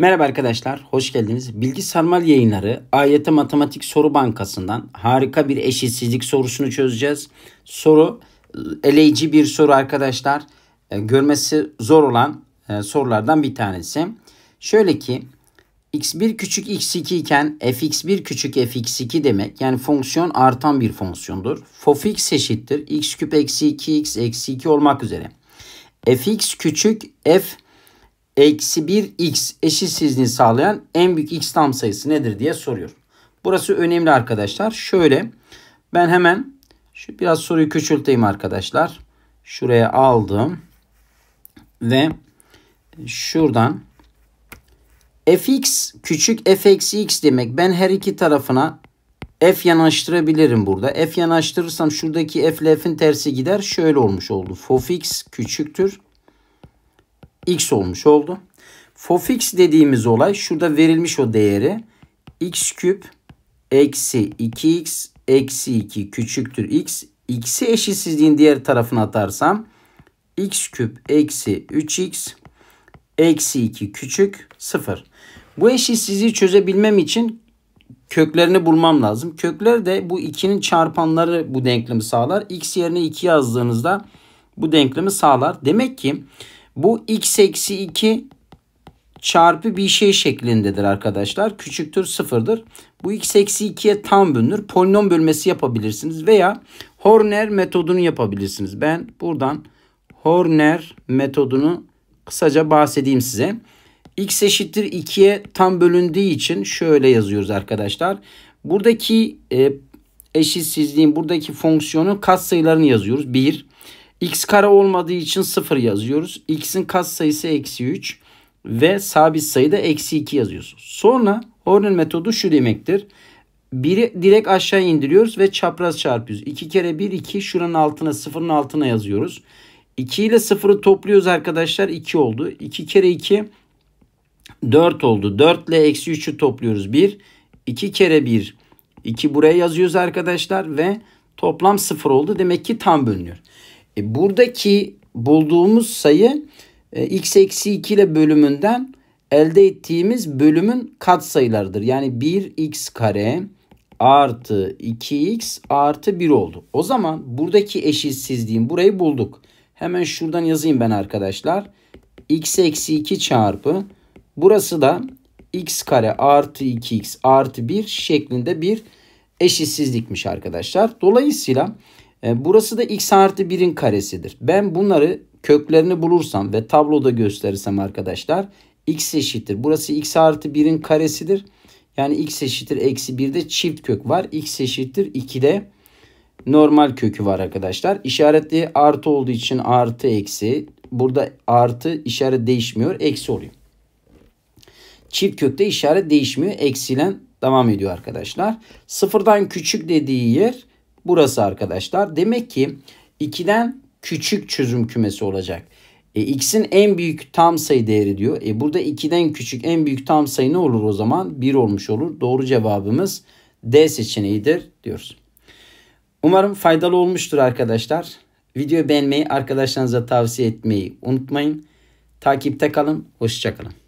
Merhaba arkadaşlar, hoş geldiniz. Bilgi Sarmal Yayınları AYT Matematik Soru Bankası'ndan harika bir eşitsizlik sorusunu çözeceğiz. Soru eleyici bir soru arkadaşlar. E, görmesi zor olan e, sorulardan bir tanesi. Şöyle ki x1 küçük x2 iken fx1 küçük fx2 demek yani fonksiyon artan bir fonksiyondur. Fofx eşittir x küp eksi 2x eksi 2 olmak üzere. fx küçük f eksi 1x eşitsizliğini sağlayan en büyük x tam sayısı nedir diye soruyor. Burası önemli arkadaşlar. Şöyle ben hemen şu biraz soruyu küçülteyim arkadaşlar. Şuraya aldım ve şuradan fx küçük f eksi x demek. Ben her iki tarafına f yanaştırabilirim burada. F yanaştırırsam şuradaki f ile f'in tersi gider. Şöyle olmuş oldu. Fof x küçüktür x olmuş oldu. Fofix dediğimiz olay şurada verilmiş o değeri x küp eksi 2x eksi 2 küçüktür x. x'i eşitsizliğin diğer tarafına atarsam x küp eksi 3x eksi 2 küçük 0. Bu eşitsizliği çözebilmem için köklerini bulmam lazım. Kökler de bu 2'nin çarpanları bu denklemi sağlar. x yerine 2 yazdığınızda bu denklemi sağlar. Demek ki bu x eksi 2 çarpı bir şey şeklindedir arkadaşlar. Küçüktür sıfırdır. Bu x eksi 2'ye tam bölünür. Polinom bölmesi yapabilirsiniz veya Horner metodunu yapabilirsiniz. Ben buradan Horner metodunu kısaca bahsedeyim size. x eşittir 2'ye tam bölündüğü için şöyle yazıyoruz arkadaşlar. Buradaki e, eşitsizliğin buradaki fonksiyonun katsayılarını yazıyoruz. 1 X kare olmadığı için 0 yazıyoruz. X'in katsayısı eksi 3 ve sabit sayıda eksi 2 yazıyoruz. Sonra Horner metodu şu demektir. Biri direkt aşağı indiriyoruz ve çapraz çarpıyoruz. 2 kere 1 2 şuranın altına 0'ın altına yazıyoruz. 2 ile 0'ı topluyoruz arkadaşlar 2 oldu. 2 kere 2 4 oldu. 4 ile eksi 3'ü topluyoruz 1. 2 kere 1 2 buraya yazıyoruz arkadaşlar ve toplam 0 oldu. Demek ki tam bölünüyor. E, buradaki bulduğumuz sayı e, x eksi 2 ile bölümünden elde ettiğimiz bölümün kat sayılarıdır. Yani 1x kare artı 2x artı 1 oldu. O zaman buradaki eşitsizliğin burayı bulduk. Hemen şuradan yazayım ben arkadaşlar. x eksi 2 çarpı burası da x kare artı 2x artı 1 şeklinde bir eşitsizlikmiş arkadaşlar. Dolayısıyla e, burası da x artı 1'in karesidir. Ben bunları köklerini bulursam ve tabloda gösterirsem arkadaşlar x eşittir. Burası x artı 1'in karesidir. Yani x eşittir eksi 1'de çift kök var. x eşittir 2'de normal kökü var arkadaşlar. İşaretli artı olduğu için artı eksi. Burada artı işaret değişmiyor. Eksi oluyor. Çift kökte işaret değişmiyor. Eksiyle devam ediyor arkadaşlar. Sıfırdan küçük dediği yer burası arkadaşlar. Demek ki 2'den küçük çözüm kümesi olacak. E, x'in en büyük tam sayı değeri diyor. E, burada 2'den küçük en büyük tam sayı ne olur o zaman? 1 olmuş olur. Doğru cevabımız D seçeneğidir diyoruz. Umarım faydalı olmuştur arkadaşlar. Videoyu beğenmeyi, arkadaşlarınıza tavsiye etmeyi unutmayın. Takipte kalın, hoşçakalın.